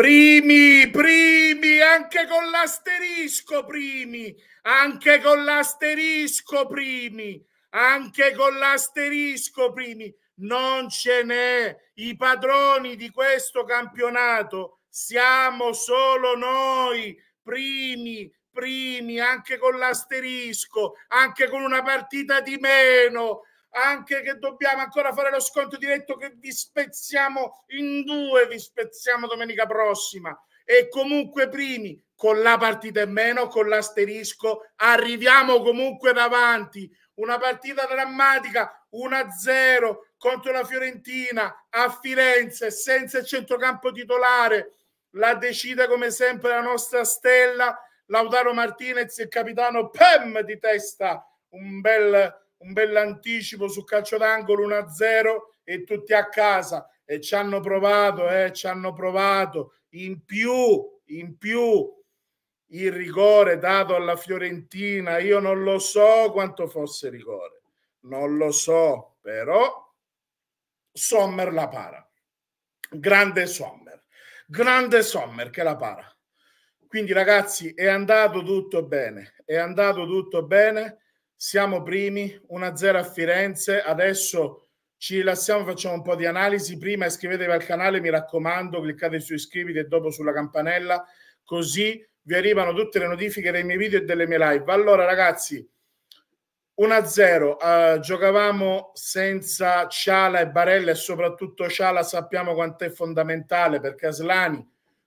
Primi, primi, anche con l'asterisco, primi, anche con l'asterisco, primi, anche con l'asterisco, primi. Non ce n'è. I padroni di questo campionato siamo solo noi, primi, primi, anche con l'asterisco, anche con una partita di meno, anche che dobbiamo ancora fare lo sconto diretto che vi spezziamo in due, vi spezziamo domenica prossima. E comunque primi, con la partita in meno, con l'asterisco, arriviamo comunque davanti. Una partita drammatica, 1-0 contro la Fiorentina a Firenze, senza il centrocampo titolare. La decide come sempre la nostra stella, Lautaro Martinez, il capitano Pem di testa. Un bel un bell'anticipo su calcio d'angolo 1-0 e tutti a casa e ci hanno provato, eh, ci hanno provato. In più, in più il rigore dato alla Fiorentina, io non lo so quanto fosse rigore, non lo so, però Sommer la para. Grande Sommer, grande Sommer che la para. Quindi ragazzi, è andato tutto bene, è andato tutto bene siamo primi, 1-0 a Firenze, adesso ci rilassiamo, facciamo un po' di analisi, prima iscrivetevi al canale, mi raccomando, cliccate su iscriviti e dopo sulla campanella, così vi arrivano tutte le notifiche dei miei video e delle mie live. Allora ragazzi, 1-0, eh, giocavamo senza Ciala e Barella e soprattutto Ciala sappiamo quanto è fondamentale perché Aslani,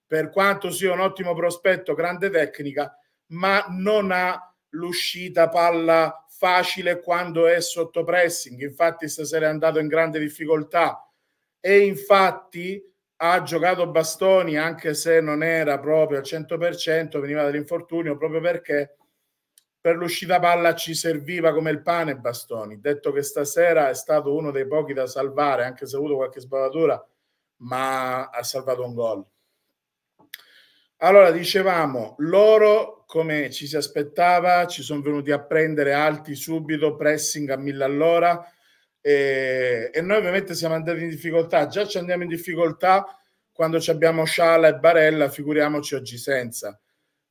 per quanto sia un ottimo prospetto, grande tecnica, ma non ha l'uscita palla facile quando è sotto pressing, infatti stasera è andato in grande difficoltà e infatti ha giocato Bastoni anche se non era proprio al 100%, veniva dall'infortunio proprio perché per l'uscita palla ci serviva come il pane Bastoni. Detto che stasera è stato uno dei pochi da salvare, anche se ha avuto qualche sbavatura, ma ha salvato un gol. Allora, dicevamo, loro, come ci si aspettava, ci sono venuti a prendere alti subito, pressing a mille all'ora, e, e, noi ovviamente siamo andati in difficoltà, già ci andiamo in difficoltà quando abbiamo Sciala e Barella, figuriamoci oggi senza.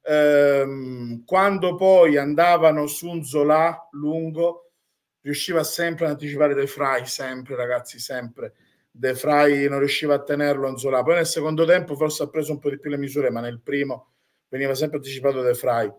Ehm, quando poi andavano su un Zola lungo, riusciva sempre ad anticipare dei fry, sempre ragazzi, sempre. De Frey non riusciva a tenerlo Anzola. Poi nel secondo tempo forse ha preso un po' di più le misure, ma nel primo veniva sempre anticipato De Frey.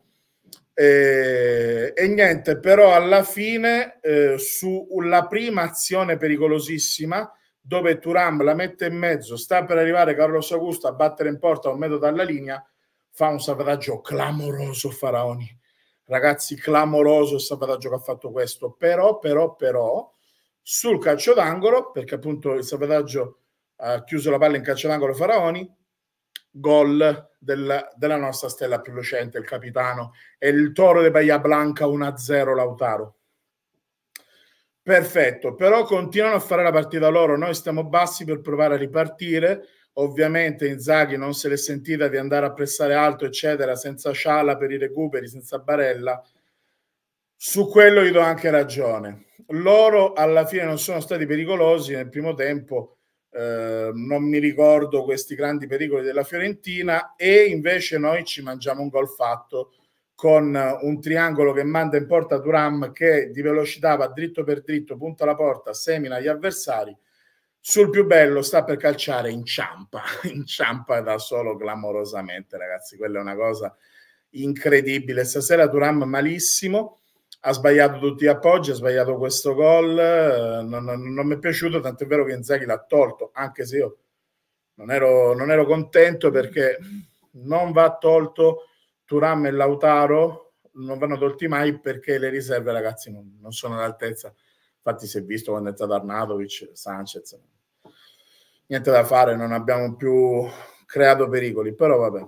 E, e, niente, però alla fine eh, sulla prima azione pericolosissima dove Turam la mette in mezzo, sta per arrivare Carlos Augusto a battere in porta un metro dalla linea, fa un salvataggio clamoroso Faraoni. Ragazzi, clamoroso il salvataggio che ha fatto questo, però, però, però, sul calcio d'angolo, perché appunto il salvataggio ha chiuso la palla in calcio d'angolo Faraoni, gol del, della nostra stella più lucente, il capitano, e il toro di Bahia Blanca 1-0 Lautaro. Perfetto, però continuano a fare la partita loro, noi stiamo bassi per provare a ripartire, ovviamente Inzaghi non se l'è sentita di andare a pressare alto, eccetera, senza sciala per i recuperi, senza barella, su quello gli do anche ragione. Loro alla fine non sono stati pericolosi nel primo tempo, eh, non mi ricordo questi grandi pericoli della Fiorentina e invece noi ci mangiamo un gol fatto con un triangolo che manda in porta Duram che di velocità va dritto per dritto, punta la porta, semina gli avversari. Sul più bello sta per calciare inciampa, inciampa da solo clamorosamente, ragazzi, quella è una cosa incredibile. Stasera Duram malissimo ha sbagliato tutti gli appoggi, ha sbagliato questo gol, eh, non, non, non mi è piaciuto, tant'è vero che Inzaghi l'ha tolto, anche se io non ero, non ero contento perché non va tolto Turam e Lautaro, non vanno tolti mai perché le riserve ragazzi non, non sono all'altezza, infatti si è visto quando è stato Arnatovic, Sanchez, niente da fare, non abbiamo più creato pericoli, però vabbè.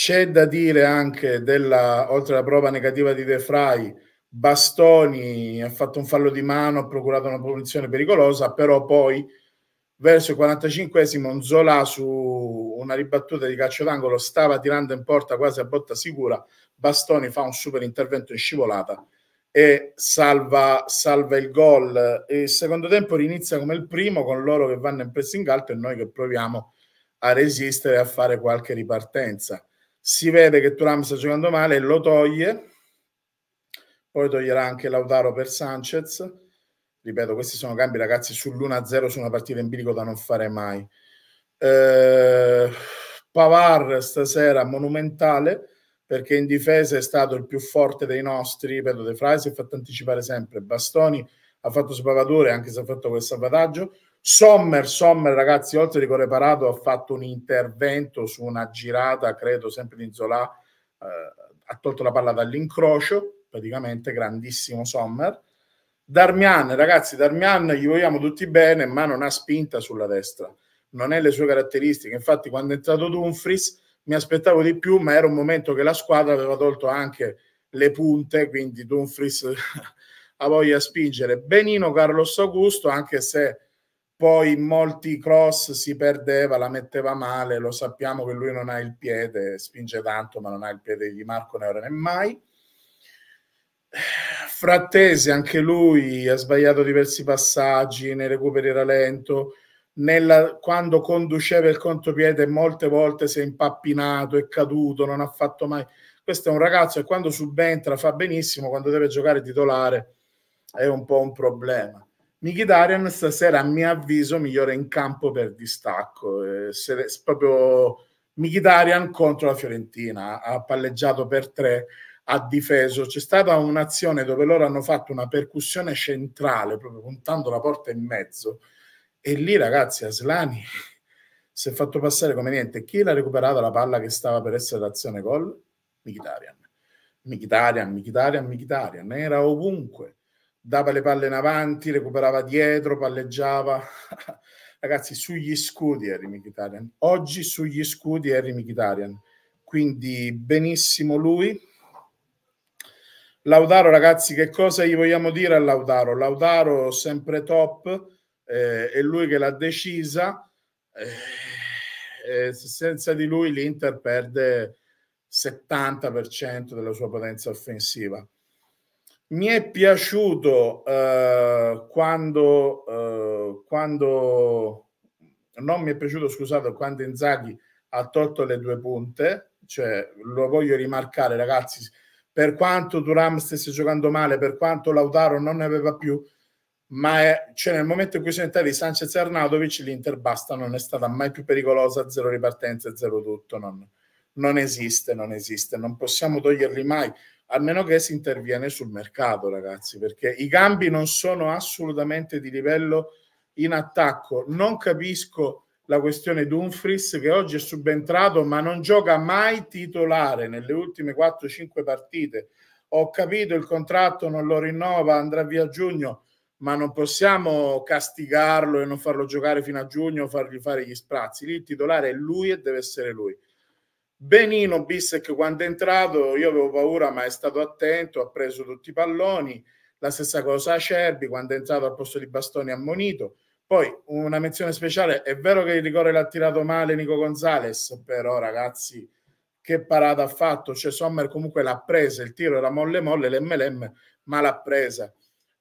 C'è da dire anche della, oltre alla prova negativa di De Frey, Bastoni ha fatto un fallo di mano, ha procurato una punizione pericolosa, però poi verso il 45esimo Zola su una ribattuta di calcio d'angolo stava tirando in porta quasi a botta sicura, Bastoni fa un super intervento in scivolata e salva, salva il gol. il secondo tempo rinizia come il primo con loro che vanno in pressing alto e noi che proviamo a resistere e a fare qualche ripartenza si vede che Turam sta giocando male, lo toglie, poi toglierà anche Lautaro per Sanchez. Ripeto, questi sono cambi, ragazzi, sull'1-0 su una partita in bilico da non fare mai. Eh, Pavar stasera monumentale perché in difesa è stato il più forte dei nostri, ripeto, De Frey si è fatto anticipare sempre, Bastoni ha fatto spavature anche se ha fatto quel salvataggio, Sommer, Sommer ragazzi, oltre di correparato ha fatto un intervento su una girata, credo sempre di Zola, eh, ha tolto la palla dall'incrocio, praticamente grandissimo Sommer. Darmian, ragazzi, Darmian gli vogliamo tutti bene, ma non ha spinta sulla destra, non è le sue caratteristiche. Infatti quando è entrato Dumfries mi aspettavo di più, ma era un momento che la squadra aveva tolto anche le punte, quindi Dumfries ha voglia di spingere. Benino Carlos Augusto, anche se poi in molti cross si perdeva, la metteva male, lo sappiamo che lui non ha il piede, spinge tanto ma non ha il piede di Marco Neore né mai. Frattesi, anche lui ha sbagliato diversi passaggi, nei recuperi era lento, nella, quando conduceva il contropiede molte volte si è impappinato, è caduto, non ha fatto mai... Questo è un ragazzo e quando subentra fa benissimo, quando deve giocare titolare è un po' un problema Michidarian stasera a mio avviso migliora in campo per distacco eh, se, proprio Mkhitaryan contro la Fiorentina ha palleggiato per tre ha difeso c'è stata un'azione dove loro hanno fatto una percussione centrale proprio puntando la porta in mezzo e lì ragazzi Aslani si è fatto passare come niente. Chi l'ha recuperata la palla che stava per essere l'azione gol? Michidarian. Michidarian, Michidarian, Michidarian. Era ovunque dava le palle in avanti, recuperava dietro, palleggiava. Ragazzi, sugli scudi Harry eh, Mkhitaryan. Oggi sugli scudi Harry Mkhitaryan. Quindi benissimo lui. Laudaro, ragazzi, che cosa gli vogliamo dire a Laudaro? Laudaro sempre top, eh, è lui che l'ha decisa. eh, eh senza di lui l'Inter perde 70% della sua potenza offensiva mi è piaciuto eh, quando, eh, quando, non mi è piaciuto, scusate, quando Inzaghi ha tolto le due punte, cioè lo voglio rimarcare ragazzi, per quanto Duram stesse giocando male, per quanto Lautaro non ne aveva più, ma è, cioè nel momento in cui sono entrati Sanchez e Arnautovic l'Inter basta, non è stata mai più pericolosa, zero ripartenze, zero tutto, non, non esiste, non esiste, non possiamo toglierli mai a meno che si interviene sul mercato, ragazzi, perché i gambi non sono assolutamente di livello in attacco. Non capisco la questione Dumfries che oggi è subentrato ma non gioca mai titolare nelle ultime 4-5 partite. Ho capito il contratto, non lo rinnova, andrà via a giugno, ma non possiamo castigarlo e non farlo giocare fino a giugno, fargli fare gli sprazzi. Lì il titolare è lui e deve essere lui. Benino Bissek quando è entrato io avevo paura ma è stato attento, ha preso tutti i palloni, la stessa cosa a Cerbi quando è entrato al posto di Bastoni ha monito. Poi una menzione speciale, è vero che il rigore l'ha tirato male Nico Gonzales, però ragazzi che parata ha fatto, cioè Sommer comunque l'ha presa, il tiro era molle molle, lemme lemme, ma l'ha presa.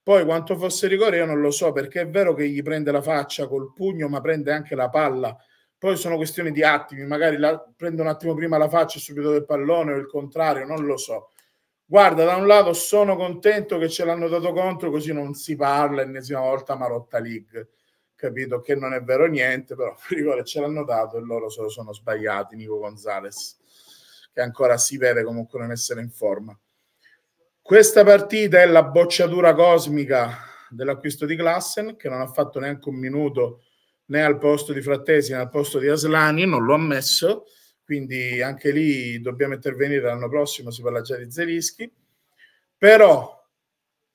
Poi quanto fosse rigore io non lo so perché è vero che gli prende la faccia col pugno ma prende anche la palla poi sono questioni di attimi, magari la, prendo un attimo prima la faccia e subito del pallone o il contrario, non lo so. Guarda, da un lato sono contento che ce l'hanno dato contro, così non si parla ennesima volta Marotta League, capito? Che non è vero niente, però rigore ce l'hanno dato e loro se lo sono sbagliati, Nico Gonzalez, che ancora si vede comunque non essere in forma. Questa partita è la bocciatura cosmica dell'acquisto di Klassen, che non ha fatto neanche un minuto né al posto di Frattesi né al posto di Aslani, non l'ho ammesso, quindi anche lì dobbiamo intervenire l'anno prossimo, si parla già di Zelischi. Però,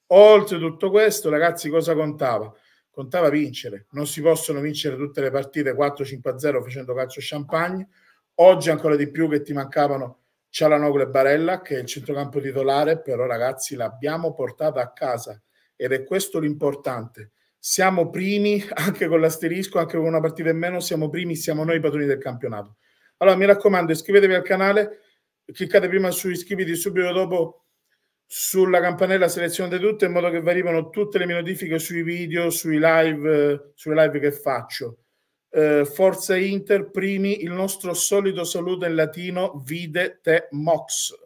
oltre tutto questo, ragazzi, cosa contava? Contava vincere, non si possono vincere tutte le partite 4-5-0 facendo calcio champagne, oggi ancora di più che ti mancavano Cialanoglu e Barella, che è il centrocampo titolare, però ragazzi l'abbiamo portata a casa ed è questo l'importante siamo primi anche con l'asterisco, anche con una partita in meno, siamo primi, siamo noi i padroni del campionato. Allora mi raccomando, iscrivetevi al canale, cliccate prima su iscriviti subito dopo sulla campanella selezionate tutte in modo che vi arrivano tutte le mie notifiche sui video, sui live, sulle live che faccio. Eh, Forza Inter, primi, il nostro solito saluto in latino, vide te mox.